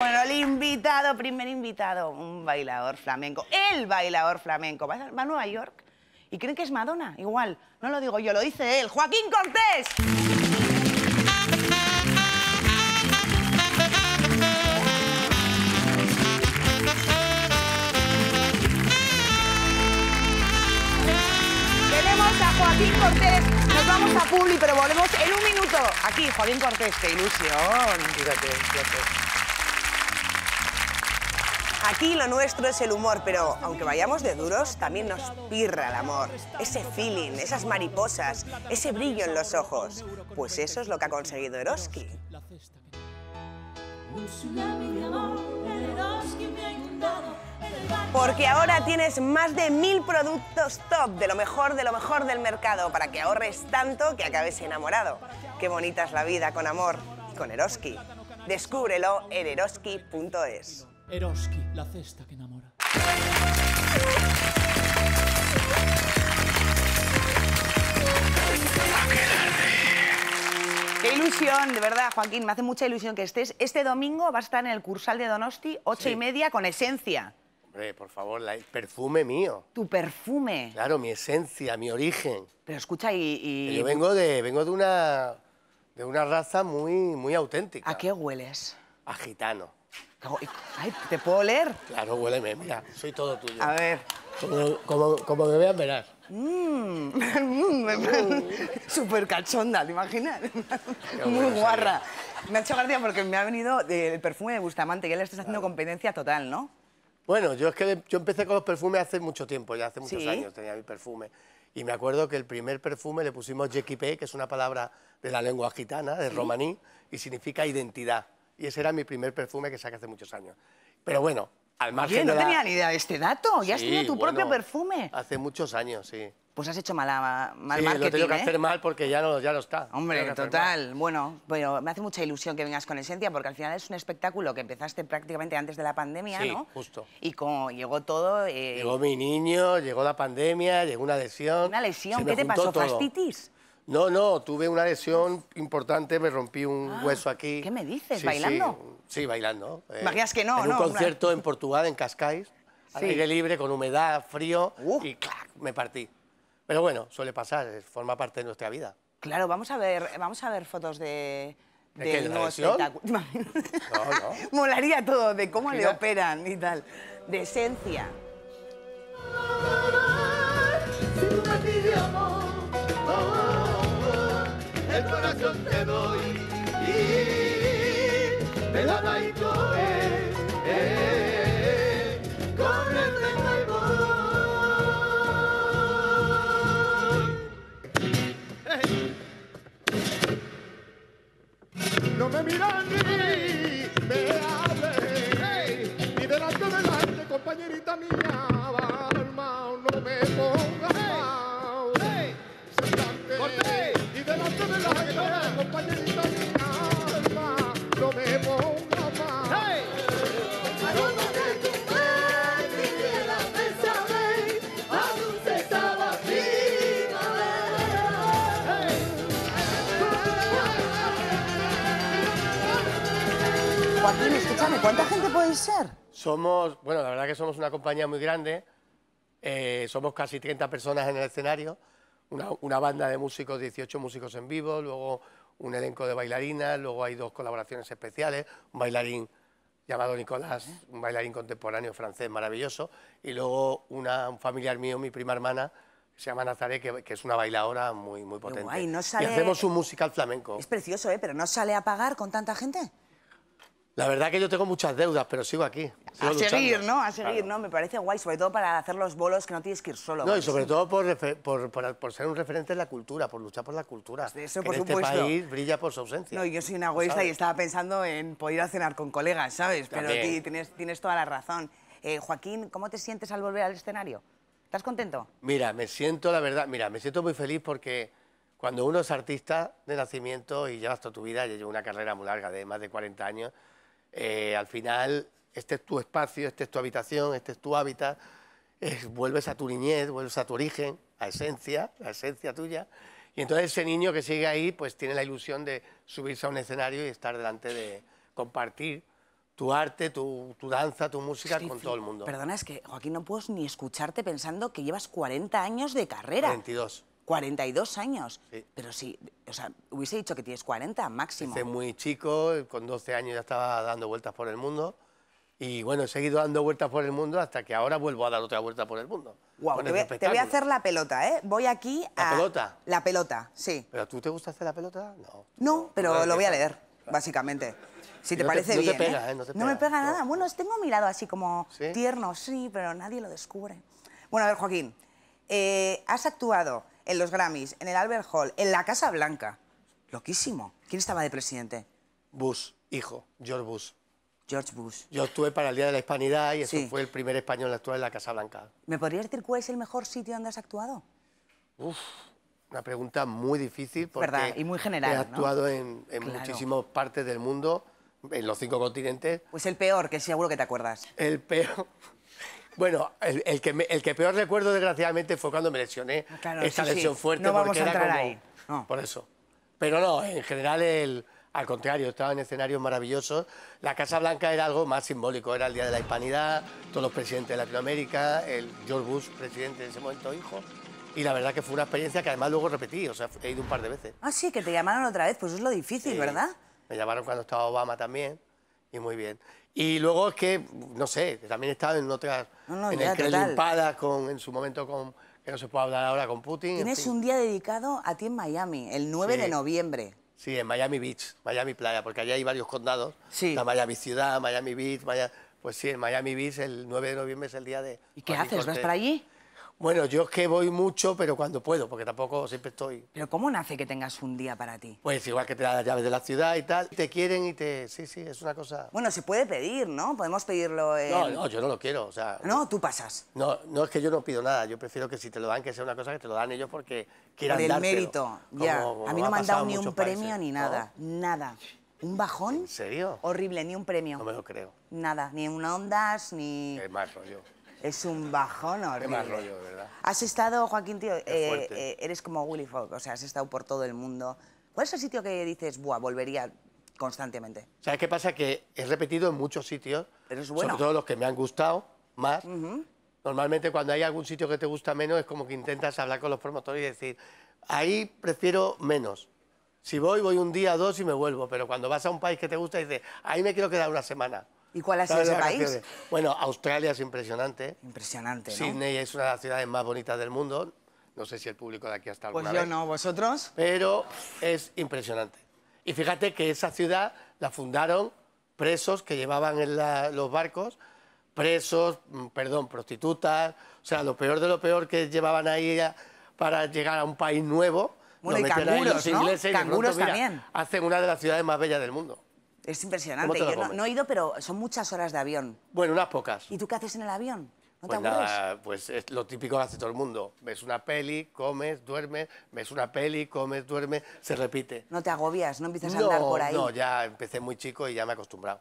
Bueno, el invitado, primer invitado, un bailador flamenco, el bailador flamenco, va a, Nueva York y creen que es Madonna, igual, no lo digo yo, lo dice él, Joaquín Cortés. Tenemos a Joaquín Cortés, nos vamos a Publi, pero volvemos en un minuto. Aquí, Joaquín Cortés, qué ilusión. Fíjate, fíjate. Aquí lo nuestro es el humor, pero aunque vayamos de duros, también nos pirra el amor. Ese feeling, esas mariposas, ese brillo en los ojos. Pues eso es lo que ha conseguido Eroski. Porque ahora tienes más de mil productos top de lo mejor de lo mejor del mercado para que ahorres tanto que acabes enamorado. Qué bonita es la vida con amor y con Eroski. Descúbrelo en eroski.es. Eroski, la cesta que enamora. Qué ilusión, de verdad, Joaquín, me hace mucha ilusión que estés. Este domingo vas a estar en el Cursal de Donosti, ocho y media, con esencia. Hombre, por favor, el perfume mío. Tu perfume. Claro, mi esencia, mi origen. Pero escucha, y... y... Yo vengo de, vengo de, una, de una raza muy, muy auténtica. ¿A qué hueles? A gitano. ¿te puedo oler? Claro, huéleme, mira, soy todo tuyo. A ver. Como, como, me veas, verás. Mmm, súper cachonda, ¿te imaginas? Muy guarra. Me ha hecho gracia porque me ha venido el perfume de Bustamante, que le estás haciendo competencia total, ¿no? Bueno, yo es que yo empecé con los perfumes hace mucho tiempo, ya hace muchos años tenía mi perfume. Y me acuerdo que el primer perfume le pusimos Jequipe, que es una palabra de la lengua gitana, de romaní, y significa identidad. Y ese era mi primer perfume que saqué hace muchos años. Pero bueno, al margen Oye, no tenía ni idea de este dato. Ya has tenido tu propio perfume. Hace muchos años, sí. Pues has hecho mala, mal sí, lo tengo que ¿eh? hacer mal porque ya, no, ya lo está. Hombre, total. Bueno, bueno, me hace mucha ilusión que vengas con Esencia porque al final es un espectáculo que empezaste prácticamente antes de la pandemia, sí, justo. Y como llegó todo... Eh, llegó mi niño, llegó la pandemia, llegó una lesión. ¿Una lesión? ¿Qué te pasó? ¿Fastitis? No, no, tuve una lesión importante, me rompí un ah, hueso aquí. ¿Qué me dices? ¿Bailando? Sí, bailando. Eh. Imaginas que no, en Un concierto en Portugal, en Cascais, al aire libre, con humedad, frío, y clac, me partí. Pero bueno, suele pasar, forma parte de nuestra vida. Claro, vamos a ver, vamos a ver fotos de, ¿De No, no. Molaría todo, de cómo le operan y tal. De esencia. beda nahiko eh eh corre el nahi No me miran ni me hablen, hey, ni delante delante, compañerita mía, va, hermano, no me pongas mal. Hey, y delante delante, compañerita mía. ¿cuánta gente podéis ser? Somos, bueno, la verdad que somos una compañía muy grande, eh, somos casi 30 personas en el escenario, una, una, banda de músicos, 18 músicos en vivo, luego un elenco de bailarinas, luego hay dos colaboraciones especiales, un bailarín llamado Nicolás, un bailarín contemporáneo francés maravilloso, y luego una, un familiar mío, mi prima hermana, se llama Nazaré, que, es una bailadora muy, muy potente. Y hacemos un musical flamenco. Es precioso, ¿eh? Pero ¿no sale a pagar con tanta gente? La verdad que yo tengo muchas deudas, pero sigo aquí. a seguir, ¿no? A seguir, ¿no? Me parece guay, sobre todo para hacer los bolos que no tienes que ir solo. No, y sobre todo por, ser un referente en la cultura, por luchar por la cultura. Pues eso, por Este país brilla por su ausencia. No, yo soy una egoísta y estaba pensando en poder ir a cenar con colegas, ¿sabes? Pero tienes, toda la razón. Eh, Joaquín, ¿cómo te sientes al volver al escenario? ¿Estás contento? Mira, me siento, la verdad, mira, me siento muy feliz porque cuando uno es artista de nacimiento y llevas toda tu vida, llevo una carrera muy larga de más de 40 años, eh, al final este es tu espacio, este es tu habitación, este es tu hábitat, vuelves a tu niñez, vuelves a tu origen, a esencia, a esencia tuya. Y entonces ese niño que sigue ahí, pues tiene la ilusión de subirse a un escenario y estar delante de compartir tu arte, tu, danza, tu música con todo el mundo. Perdona, es que Joaquín, no puedo ni escucharte pensando que llevas 40 años de carrera. 22. 42 años. Pero sí, o sea, hubiese dicho que tienes 40 máximo. Desde muy chico, con 12 años ya estaba dando vueltas por el mundo. Y bueno, he seguido dando vueltas por el mundo hasta que ahora vuelvo a dar otra vuelta por el mundo. Wow, te, voy, a hacer la pelota, ¿eh? Voy aquí a... ¿La pelota? La pelota, sí. ¿Pero tú te gusta hacer la pelota? No. No, pero lo voy a leer, básicamente. Si te parece no ¿eh? ¿eh? No, me pega nada. Bueno, tengo mirado así como tierno, sí, pero nadie lo descubre. Bueno, a ver, Joaquín, eh, has actuado en los Grammys, en el Albert Hall, en la Casa Blanca. Loquísimo. ¿Quién estaba de presidente? Bush, hijo, George Bush. George Bush. Yo estuve para el Día de la Hispanidad y eso fue el primer español actuar en la Casa Blanca. ¿Me podrías decir cuál es el mejor sitio donde has actuado? Uf, una pregunta muy difícil porque ¿verdad? Y muy general, he actuado en, en muchísimas partes del mundo, en los cinco continentes. Pues el peor, que seguro que te acuerdas. El peor. Bueno, el, que el, que peor recuerdo, desgraciadamente, fue cuando me lesioné. Ah, claro, Esta sí, lesión fuerte no porque vamos a ahí. Por eso. Pero no, en general, al contrario, estaba en escenarios maravillosos. La Casa Blanca era algo más simbólico, era el Día de la Hispanidad, todos los presidentes de Latinoamérica, el George Bush, presidente en ese momento, hijo. Y la verdad que fue una experiencia que además luego repetí, o sea, he ido un par de veces. Ah, sí, que te llamaron otra vez, pues eso es lo difícil, sí. ¿verdad? Me llamaron cuando estaba Obama también, y muy bien. Y luego es que, no sé, también estaba en otras, no, no, en el Kremlin con en su momento con, que no se puede hablar ahora con Putin. Tienes un día dedicado a ti en Miami, el 9 de noviembre. Sí, en Miami Beach, Miami Playa, porque allá hay varios condados. Sí. La Miami Ciudad, Miami Beach, Miami... pues sí, en Miami Beach el 9 de noviembre es el día de... ¿Y qué haces? ¿Vas para allí? Bueno, yo es que voy mucho, pero cuando puedo, porque tampoco siempre estoy. ¿Pero cómo nace que tengas un día para ti? Pues igual que te da las llaves de la ciudad y tal. Te quieren y te... Sí, sí, es una cosa... Bueno, se puede pedir, ¿no? Podemos pedirlo No, no, yo no lo quiero, o sea... No, tú pasas. No, no es que yo no pido nada. Yo prefiero que si te lo dan, que sea una cosa que te lo dan ellos porque quieran Por el mérito, ya. a mí no me han dado ni un premio ni nada, nada. ¿Un bajón? ¿En serio? Horrible, ni un premio. No me lo creo. Nada, ni una ondas, ni... Es más rollo. Es un bajón ¿no? Qué más rollo, ¿verdad? Has estado, Joaquín, tío, eh, eh, eres como Willy Fogg, o sea, has estado por todo el mundo. ¿Cuál es el sitio que dices, buah, volvería constantemente? ¿Sabes qué pasa? Que he repetido en muchos sitios, sobre todo los que me han gustado más. Normalmente cuando hay algún sitio que te gusta menos es como que intentas hablar con los promotores y decir, ahí prefiero menos. Si voy, voy un día, dos y me vuelvo. Pero cuando vas a un país que te gusta, dices, ahí me quiero quedar una semana. ¿Y cuál ha sido ese país? Bueno, Australia es impresionante. Impresionante, ¿no? Sydney es una de las ciudades más bonitas del mundo. No sé si el público de aquí hasta pues alguna Pues yo no, ¿vosotros? Pero es impresionante. Y fíjate que esa ciudad la fundaron presos que llevaban en los barcos, presos, mm, perdón, prostitutas, o sea, lo peor de lo peor que llevaban ahí para llegar a un país nuevo. Bueno, y canguros, los ingleses, ¿no? y canguros también. Hacen una de las ciudades más bellas del mundo. Es impresionante. Yo no, he ido, pero son muchas horas de avión. Bueno, unas pocas. ¿Y tú qué haces en el avión? ¿No pues te nada, pues es lo típico que hace todo el mundo. Ves una peli, comes, duermes, ves una peli, comes, duermes, se repite. No te agobias, no empiezas a andar por ahí. No, ya empecé muy chico y ya me he acostumbrado.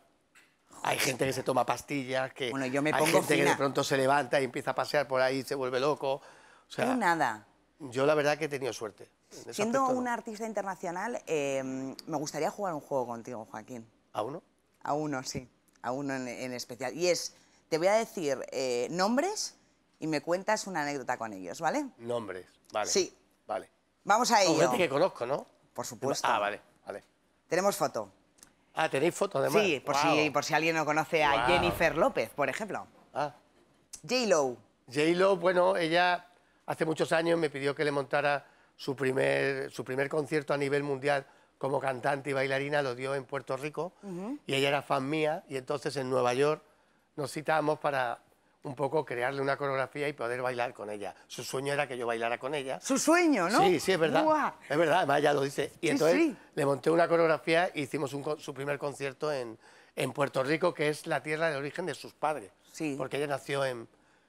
Hay gente que se toma pastillas, que yo me pongo hay gente que de pronto se levanta y empieza a pasear por ahí y se vuelve loco. O sea, nada. Yo la verdad que he tenido suerte. Siendo un artista internacional, eh, me gustaría jugar un juego contigo, Joaquín. ¿A uno? A uno, sí. A uno en, especial. Y es, te voy a decir eh, nombres y me cuentas una anécdota con ellos, ¿vale? Nombres, vale. Sí. Vale. Vamos a ello. Con gente que conozco, ¿no? Por supuesto. Ah, vale, vale. Tenemos foto. Ah, tenéis foto, además. Sí, por, si, por si alguien no conoce a Jennifer López, por ejemplo. Ah. J-Lo. J-Lo, bueno, ella hace muchos años me pidió que le montara su primer, su primer concierto a nivel mundial como cantante y bailarina, lo dio en Puerto Rico y ella era fan mía y entonces en Nueva York nos citamos para un poco crearle una coreografía y poder bailar con ella. Su sueño era que yo bailara con ella. Su sueño, ¿no? Sí, sí, es verdad. Es verdad, además ella lo dice. Y entonces le monté una coreografía e hicimos su primer concierto en, Puerto Rico, que es la tierra de origen de sus padres. Sí. Porque ella nació en,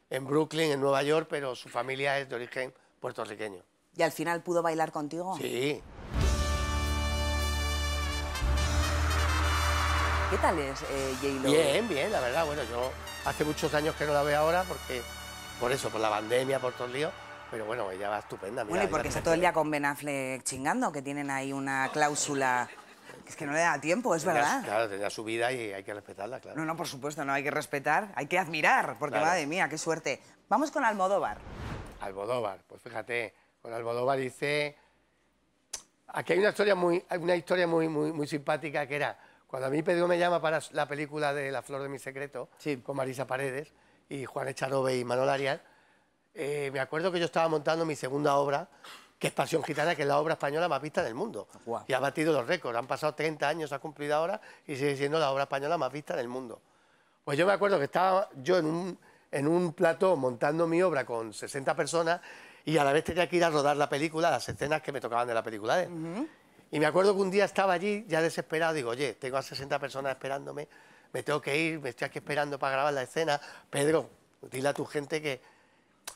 en Brooklyn, en Nueva York, pero su familia es de origen puertorriqueño. ¿Y al final pudo bailar contigo? Sí. ¿Qué tal es eh, J-Lo? Bien, bien, la verdad. Bueno, yo hace muchos años que no la veo ahora porque, por eso, por la pandemia, por todo el lío. Pero bueno, ella va estupenda. Mira, bueno, y porque está todo el día con Ben chingando, que tienen ahí una cláusula... Es que no le da tiempo, es verdad. Claro, tenía su vida y hay que respetarla, claro. No, no, por supuesto, no hay que respetar, hay que admirar, porque madre mía, qué suerte. Vamos con Almodóvar. Almodóvar, pues fíjate, con Almodóvar dice... Aquí hay una historia muy, una historia muy, muy simpática que era cuando a mí Pedro me llama para la película de La flor de mi secreto, con Marisa Paredes y Juan Echarove y Manuel Arias, eh, me acuerdo que yo estaba montando mi segunda obra, que es Pasión Gitana, que es la obra española más vista del mundo. Y ha batido los récords. Han pasado 30 años, ha cumplido ahora y sigue siendo la obra española más vista del mundo. Pues yo me acuerdo que estaba yo en un, en un plató montando mi obra con 60 personas y a la vez tenía que ir a rodar la película, las escenas que me tocaban de la película. de y me acuerdo que un día estaba allí, ya desesperado, digo, oye, tengo a 60 personas esperándome, me tengo que ir, me estoy aquí esperando para grabar la escena. Pedro, dile a tu gente que...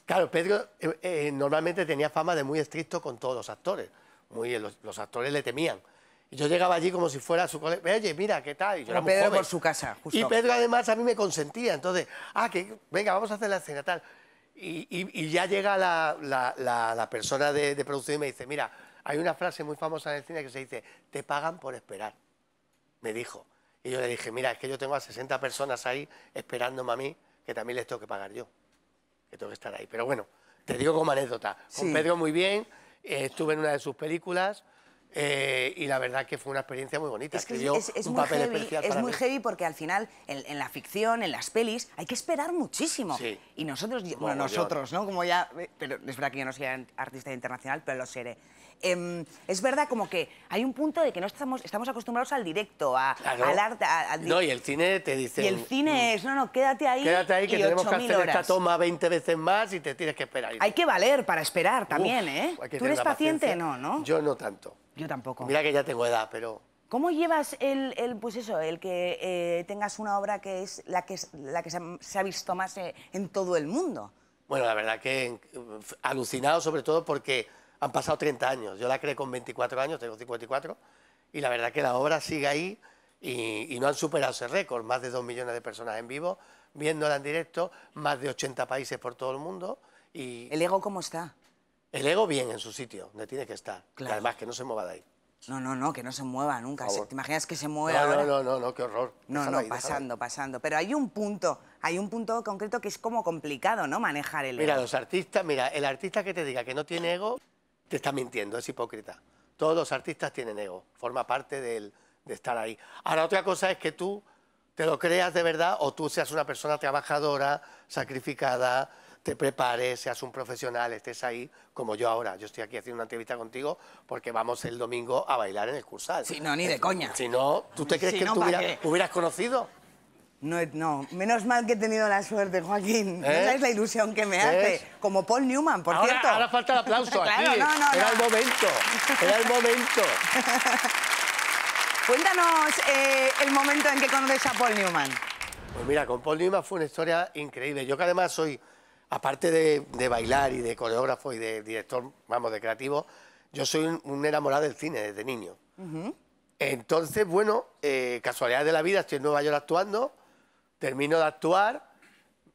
Claro, Pedro eh, eh, normalmente tenía fama de muy estricto con todos los actores. Muy, eh, los, actores le temían. Y yo llegaba allí como si fuera su colega. Oye, mira, ¿qué tal? Y yo Pero Pedro por su casa, justo. Y Pedro además a mí me consentía. Entonces, ah, que venga, vamos a hacer la escena tal. Y, y, ya llega la, la, la, la persona de, de producción y me dice, mira, hay una frase muy famosa en el cine que se dice, te pagan por esperar, me dijo. Y yo le dije, mira, es que yo tengo a 60 personas ahí esperándome a mí, que también les tengo que pagar yo, que tengo que estar ahí. Pero bueno, te digo como anécdota, con Pedro muy bien, eh, estuve en una de sus películas, eh, y la verdad que fue una experiencia muy bonita. Es, Escribió un muy heavy, Es muy heavy porque al final, en, la ficción, en las pelis, hay que esperar muchísimo. Y nosotros, bueno, nosotros, ¿no? Como ya. Eh, pero es verdad que yo no soy artista internacional, pero lo seré. Em, es verdad como que hay un punto de que no estamos, estamos acostumbrados al directo, a, al No, y el cine te dice... Y el cine es, no, no, quédate ahí Quédate ahí que tenemos que hacer esta toma 20 veces más y te tienes que esperar. Hay que valer para esperar también, ¿eh? ¿Tú eres paciente? No, ¿no? Yo no tanto. Yo tampoco. Mira que ya tengo edad, pero... ¿Cómo llevas el, el, pues eso, el que eh, tengas una obra que es la que, la que se, ha visto más eh, en todo el mundo? Bueno, la verdad que eh, alucinado sobre todo porque han pasado 30 años. Yo la creé con 24 años, tengo 54, y la verdad que la obra sigue ahí y, no han superado ese récord. Más de 2 millones de personas en vivo, viéndola en directo, más de 80 países por todo el mundo. Y ¿El ego cómo está? El ego bien en su sitio, donde tiene que estar. además que no se mueva de ahí. No, no, no, que no se mueva nunca. ¿Te imaginas que se mueva? No, no, no, no, qué horror. No, no, pasando, pasando. Pero hay un punto, hay un punto concreto que es como complicado, ¿no? Manejar el ego. Mira, los artistas, mira, el artista que te diga que no tiene ego te está mintiendo, es hipócrita. Todos los artistas tienen ego, forma parte de estar ahí. Ahora, otra cosa es que tú te lo creas de verdad o tú seas una persona trabajadora, sacrificada, te prepares, seas un profesional, estés ahí, como yo ahora. Yo estoy aquí haciendo una entrevista contigo porque vamos el domingo a bailar en el Cursal. Si no, ni de coña. Si no, ¿tú te crees que tú hubieras conocido? No, no, menos mal que he tenido la suerte, Joaquín. ¿Eh? Esa es la ilusión que me ¿Eh? hace. Como Paul Newman, por cierto. Ahora falta el aplauso aquí. Era el momento, era el momento. Cuéntanos eh, el momento en que conoces a Paul Newman. Pues mira, con Paul Newman fue una historia increíble. Yo que además soy, aparte de, bailar y de coreógrafo y de director, vamos, de creativo, yo soy un, enamorado del cine desde niño. Entonces, bueno, casualidad de la vida, estoy en Nueva York actuando termino de actuar,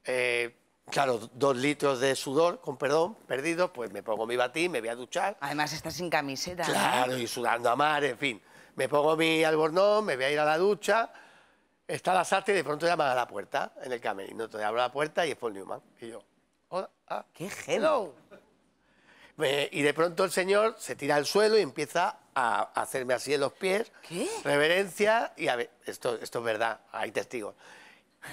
eh, claro, dos litros de sudor, con perdón, perdido, pues me pongo mi batín, me voy a duchar. Además estás sin camiseta. Claro, y sudando a mar, en fin. Me pongo mi albornoz, me voy a ir a la ducha, está la sartén y de pronto llaman a la puerta, en el camerino. Entonces abro la puerta y es Paul Newman. Y yo, hola, ah, ¡Qué genio! y de pronto el señor se tira al suelo y empieza a, hacerme así en los pies. ¿Qué? Reverencia y a ver, esto, esto es verdad, hay testigos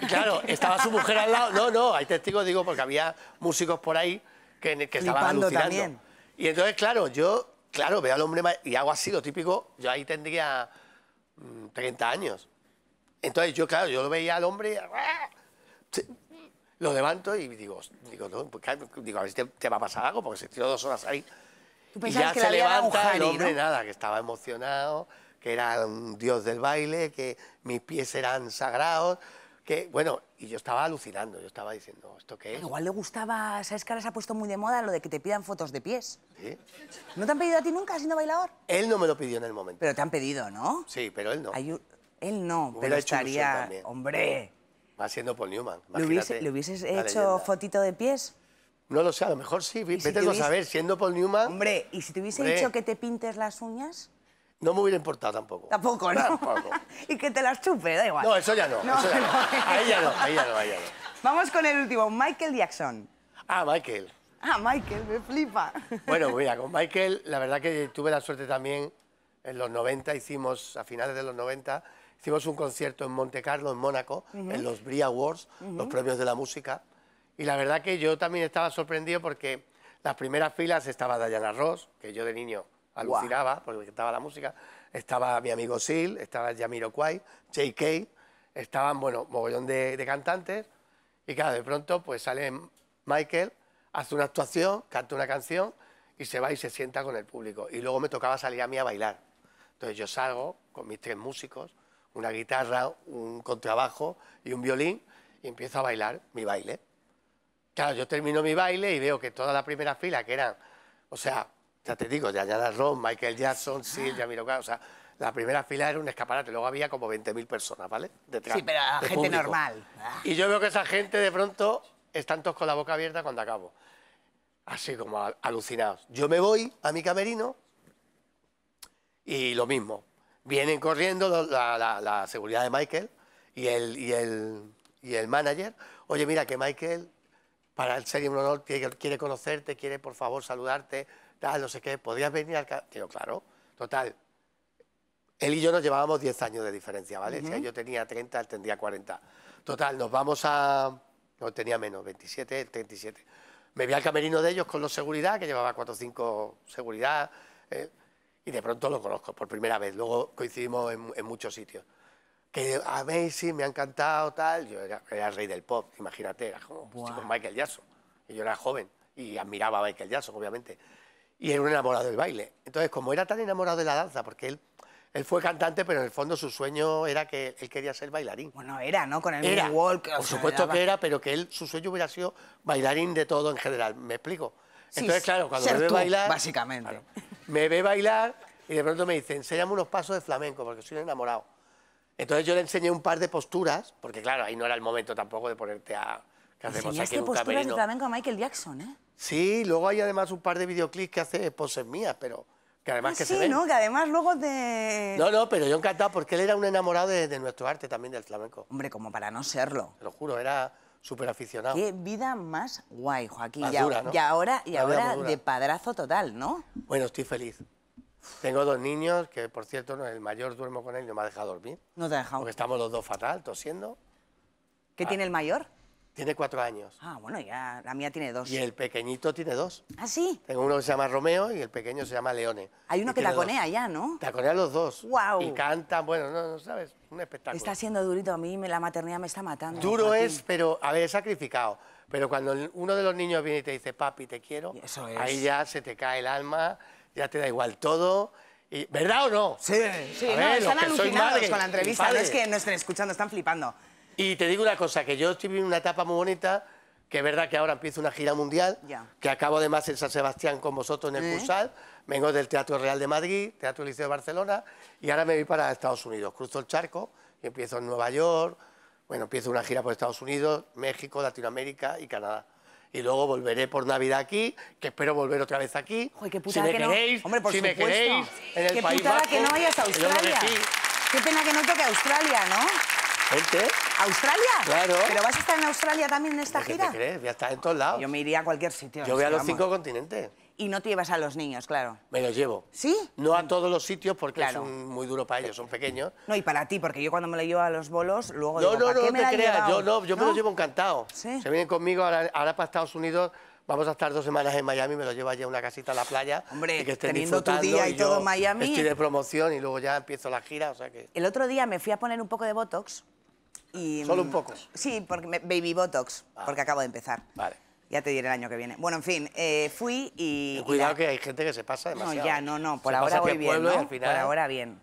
claro, estaba su mujer al lado. No, no, hay testigos, digo, porque había músicos por ahí que, estaban Y entonces, claro, yo, claro, veo al hombre y hago así, lo típico, yo ahí tendría 30 mm, años. Entonces, yo, claro, yo lo veía al hombre, ¡ah! lo levanto y digo, digo, pues, a ver si te, va a pasar algo, porque se tiró dos horas ahí. y ya se levanta el hombre, nada, que estaba emocionado, que era un dios del baile, que mis pies eran sagrados que, bueno, y yo estaba alucinando, yo estaba diciendo, ¿esto qué es? igual le gustaba, ¿sabes que ahora se ha puesto muy de moda lo de que te pidan fotos de pies? ¿No te han pedido a ti nunca siendo bailador? Él no me lo pidió en el momento. Pero te han pedido, ¿no? Sí, pero él no. él no, pero estaría... Hombre... Va siendo Paul Newman, ¿Le, ¿Le, hubieses hecho fotito de pies? No lo sé, a lo mejor sí, vete a lo saber, siendo Paul Newman... Hombre, ¿y si te hubiese dicho que te pintes las uñas? No me hubiera importado tampoco. Tampoco, ¿no? Tampoco. y que te las chupe, da igual. No, eso ya no. eso no. ahí ya no, ahí ya no, Vamos con el último, Michael Jackson. Ah, Michael. Ah, Michael, me flipa. Bueno, mira, con Michael, la verdad que tuve la suerte también. En los 90 hicimos, a finales de los 90, hicimos un concierto en Monte Carlo, en Mónaco, en los Brie Awards, los premios de la música. Y la verdad que yo también estaba sorprendido porque las primeras filas estaba Diana Ross, que yo de niño alucinaba, porque estaba la música. Estaba mi amigo Sil, estaba Jamiro Kwai, JK, estaban, bueno, mogollón de, de, cantantes. Y claro, de pronto pues sale Michael, hace una actuación, canta una canción y se va y se sienta con el público. Y luego me tocaba salir a mí a bailar. Entonces yo salgo con mis tres músicos, una guitarra, un contrabajo y un violín y empiezo a bailar mi baile. Claro, yo termino mi baile y veo que toda la primera fila, que eran, o sea, ya te digo, ya Ron, Michael Jackson, Silvia Mirocá, o sea, la primera fila era un escaparate, luego había como 20.000 personas, ¿vale? sí, pero gente normal. Y yo veo que esa gente de pronto están todos con la boca abierta cuando acabo. Así como alucinados. Yo me voy a mi camerino y lo mismo. Vienen corriendo la, seguridad de Michael y el, y, el, manager. Oye, mira que Michael, para el serio honor, quiere conocerte, quiere por favor saludarte no sé qué, podías venir al... Digo, claro, total. Él y yo nos llevábamos 10 años de diferencia, ¿vale? yo tenía 30, él tendría 40. Total, nos vamos a... No, tenía menos, 27, 37. Me vi al camerino de ellos con los seguridad, que llevaba 4 o 5 seguridad, eh, y de pronto lo conozco por primera vez. Luego coincidimos en, muchos sitios que a mí sí me ha encantado, tal. Yo era, el rey del pop, imagínate, era como Michael Jackson. Y yo era joven y admiraba a Michael Jackson, obviamente y era un enamorado del baile. Entonces, como era tan enamorado de la danza, porque él, él fue cantante, pero en el fondo su sueño era que él quería ser bailarín. Bueno, era, ¿no? Con el era, walk. Por supuesto que era, pero que él, su sueño hubiera sido bailarín de todo en general, ¿me explico? Entonces, claro, cuando me ve tú, bailar... Básicamente. me ve bailar y de pronto me dice, enséñame unos pasos de flamenco, porque soy un enamorado. Entonces yo le enseñé un par de posturas, porque claro, ahí no era el momento tampoco de ponerte a... Que hacemos aquí posturas de flamenco a Michael Jackson, ¿eh? Sí, luego hay además un par de videoclips que hace poses mías, pero que además ah, que se ven. ¿no? Que además luego de... No, no, pero yo encantado porque él era un enamorado de, nuestro arte también, del flamenco. Hombre, como para no serlo. Te lo juro, era súper aficionado. Qué vida más guay, Joaquín. y, ahora, y ahora de padrazo total, ¿no? Bueno, estoy feliz. Tengo dos niños que, por cierto, el mayor duermo con él y no me ha dejado dormir. No te ha dejado. Porque estamos los dos fatal, tosiendo. ¿Qué ah. tiene el mayor? Tiene cuatro años. Ah, bueno, ya la mía tiene dos. Y el pequeñito tiene dos. ¿Ah, sí? Tengo uno que se llama Romeo y el pequeño se llama Leone. Hay uno que taconea conea ya, ¿no? Taconea los dos. ¡Wow! Y cantan, bueno, no, no sabes, un espectáculo. Está siendo durito a mí, la maternidad me está matando. Duro es, pero, a ver, sacrificado. Pero cuando uno de los niños viene y te dice, papi, te quiero, ahí ya se te cae el alma, ya te da igual todo. Y, ¿Verdad o no? Sí, sí. A ver, están alucinados con la entrevista, no es que no estén escuchando, están flipando. Y te digo una cosa, que yo estoy en una etapa muy bonita, que es verdad que ahora empiezo una gira mundial, que acabo además en San Sebastián con vosotros en el vengo del Teatro Real de Madrid, Teatro Liceo de Barcelona, y ahora me voy para Estados Unidos, cruzo el charco, y empiezo en Nueva York, bueno, empiezo una gira por Estados Unidos, México, Latinoamérica y Canadá y luego volveré por Navidad aquí, que espero volver otra vez aquí. Joder, qué puta si me queréis, no. si me queréis, en el qué putada que no a Australia. Qué pena que no toque Australia, ¿no? ¿Gente? ¿Australia? Claro. ¿Pero vas a estar en Australia también en esta gira? ¿Qué crees? Voy a estar en todos lados. Yo me iría a cualquier sitio. Yo voy a los cinco continentes. Y no te llevas a los niños, claro. Me los llevo. ¿Sí? No a todos los sitios porque claro. es muy duro para ellos, son pequeños. No, y para ti, porque yo cuando me lo llevo a los bolos, luego no, digo, no, no, no te creas, yo, me los llevo encantado. Se vienen conmigo, ahora, para Estados Unidos vamos a estar dos semanas en Miami, me lo llevo allá a una casita a la playa. Hombre, teniendo tu día y, todo Miami. Estoy de promoción y luego ya empiezo la gira, o sea que... El otro día me fui a poner un poco de Botox Mm, ¿Solo un poco? Sí, porque me, baby botox, ah. porque acabo de empezar. Vale. Ya te diré el año que viene. Bueno, en fin, eh, fui y... cuidado que hay gente que se pasa demasiado. No, ya, no, no. Por ahora voy bien, Por ahora bien.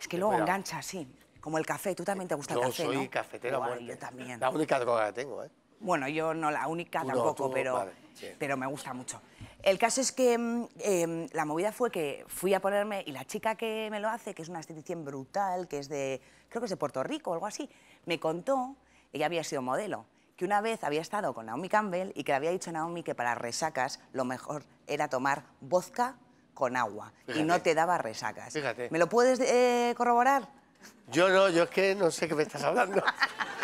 Es que luego engancha, sí. Como el café. Tú también te gusta el café, Yo soy cafetero. yo también. La única droga que tengo, ¿eh? Bueno, yo no, la única tampoco, pero, pero me gusta mucho. El caso es que mm, em, la movida fue que fui a ponerme y la chica que me lo hace, que es una esteticien brutal, que es de, creo que es de Puerto Rico o algo así, me contó, ella había sido modelo, que una vez había estado con Naomi Campbell y que le había dicho a Naomi que para resacas lo mejor era tomar vodka con agua y no te daba resacas. ¿Me lo puedes eh, corroborar? Yo no, yo es que no sé qué me estás hablando.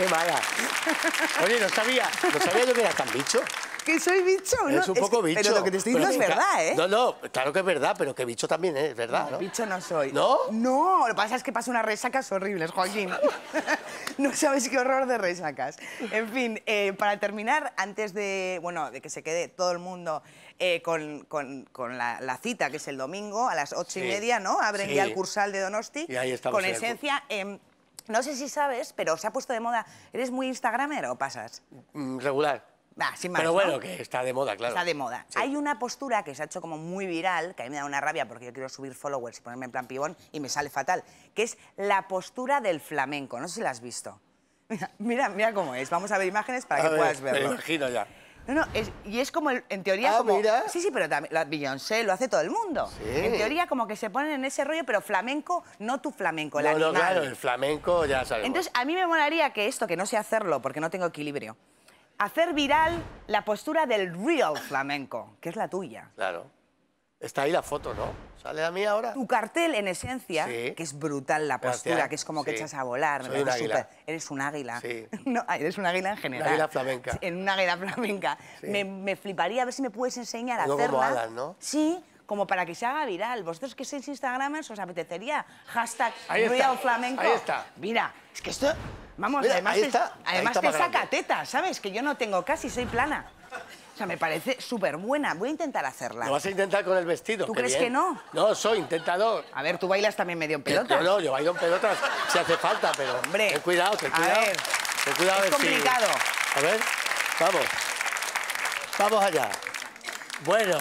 Qué mala. Oye, no sabía, no sabía yo que eras tan bicho. Que soy bicho, ¿no? Es un poco bicho. Pero lo que te estoy diciendo es verdad, ¿eh? No, no, claro que es verdad, pero que bicho también es verdad, no, Bicho no soy. ¿No? No, lo que pasa es que paso unas resacas horribles, Joaquín. no sabes qué horror de resacas. En fin, eh, para terminar, antes de, bueno, de que se quede todo el mundo eh, con, con, con la, cita, que es el domingo, a las ocho y media, ¿no? Abren ya el cursal de Donosti. Con esencia... En no sé si sabes, pero se ha puesto de moda. ¿Eres muy Instagramer o pasas? Mm, regular. Ah, sin más, pero bueno, que está de moda, claro. Está de moda. Hay una postura que se ha hecho como muy viral, que a mí me da una rabia porque yo quiero subir followers y ponerme en plan pibón y me sale fatal, que es la postura del flamenco. No sé si la has visto. Mira, mira, cómo es. Vamos a ver imágenes para que puedas verlo. Me ya. No, y es como, en teoría... Ah, sí, sí, pero también, la Beyoncé lo hace todo el mundo. En teoría como que se ponen en ese rollo, pero flamenco, no tu flamenco, el claro, el flamenco ya sabemos. Entonces, a mí me molaría que esto, que no sé hacerlo porque no tengo equilibrio, hacer viral la postura del real flamenco, que es la tuya. Claro. Está ahí la foto, ¿no? ¿Sale a mí ahora? Tu cartel, en esencia, que es brutal la postura, que es como que echas a volar. Soy un Eres un águila. Sí. eres un águila en general. águila flamenca. En una águila flamenca. Me, me, fliparía a ver si me puedes enseñar a hacerla. Como Alan, ¿no? Sí, como para que se haga viral. ¿Vosotros que sois instagramers os apetecería? Hashtag ahí está. flamenco. Ahí está. Mira, es que esto... Vamos, además, está. además saca teta, ¿sabes? Que yo no tengo casi, soy plana sea, me parece súper buena. Voy a intentar hacerla. ¿Lo vas a intentar con el vestido? ¿Tú crees que no? No, soy intentador. A ver, tú bailas también medio en pelotas. No, no, yo bailo en pelotas si hace falta, pero... Hombre. Ten cuidado, ten cuidado. A ver. Ten cuidado es complicado. A ver, vamos. Vamos allá. Bueno.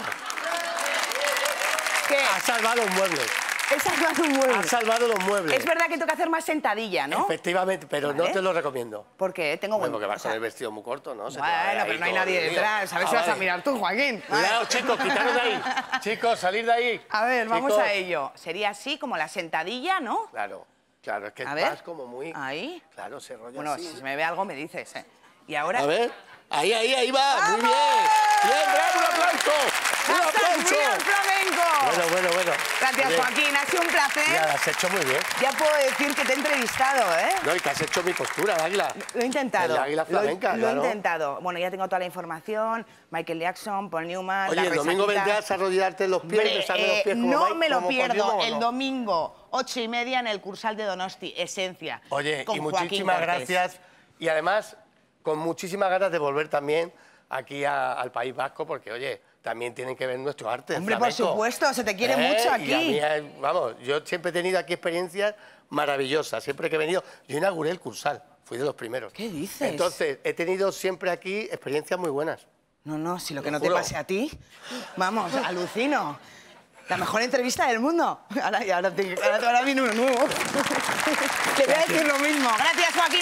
¿Qué? Ha salvado un mueble. He salvado un mueble. Has salvado los muebles. Es verdad que tengo que hacer más sentadilla, ¿no? Efectivamente, pero no te lo recomiendo. ¿Por qué? Tengo buen... Porque vas a sea... el vestido muy corto, ¿no? bueno, pero no hay nadie detrás. A ver ah, si vas a mirar tú, Joaquín. Cuidado, chicos, quitaros de ahí. Chicos, salir de ahí. A ver, vamos a ello. Sería así, como la sentadilla, ¿no? Claro, claro. Es que a vas como muy... Ahí. Claro, se rolla bueno, así. Bueno, si me ve algo me dices, ¿eh? Y ahora... A ver. Ahí, ahí, ahí va. Muy bien. Bien, bravo, un aplauso. Flamenco. Bueno, bueno, bueno. Gracias, Joaquín. Ha sido un placer. Ya, lo has hecho muy bien. Ya puedo decir que te he entrevistado, ¿eh? No, y que has hecho mi postura, de águila. Lo he intentado. El águila flamenca, Lo, he intentado. Bueno, ya tengo toda la información. Michael Jackson, Paul Newman, Oye, el domingo vendrás a arrodillarte los pies, eh, pies como No me lo pierdo. el domingo, ocho y media en el Cursal de Donosti, Esencia. Oye, y muchísimas gracias. Y además, con muchísimas ganas de volver también aquí al País Vasco, porque, oye también tienen que ver nuestro arte. Hombre, por supuesto, se te quiere ¿Eh? mucho aquí. Eh, vamos, yo siempre he tenido aquí experiencias maravillosas. Siempre que he venido, yo inauguré el Cursal, fui de los primeros. ¿Qué dices? Entonces, he tenido siempre aquí experiencias muy buenas. No, no, si lo, que no te pase a ti, vamos, alucino. La mejor entrevista del mundo. Ahora, ahora, te, ahora, ahora uno nuevo. te voy a decir lo mismo. Gracias, Joaquín.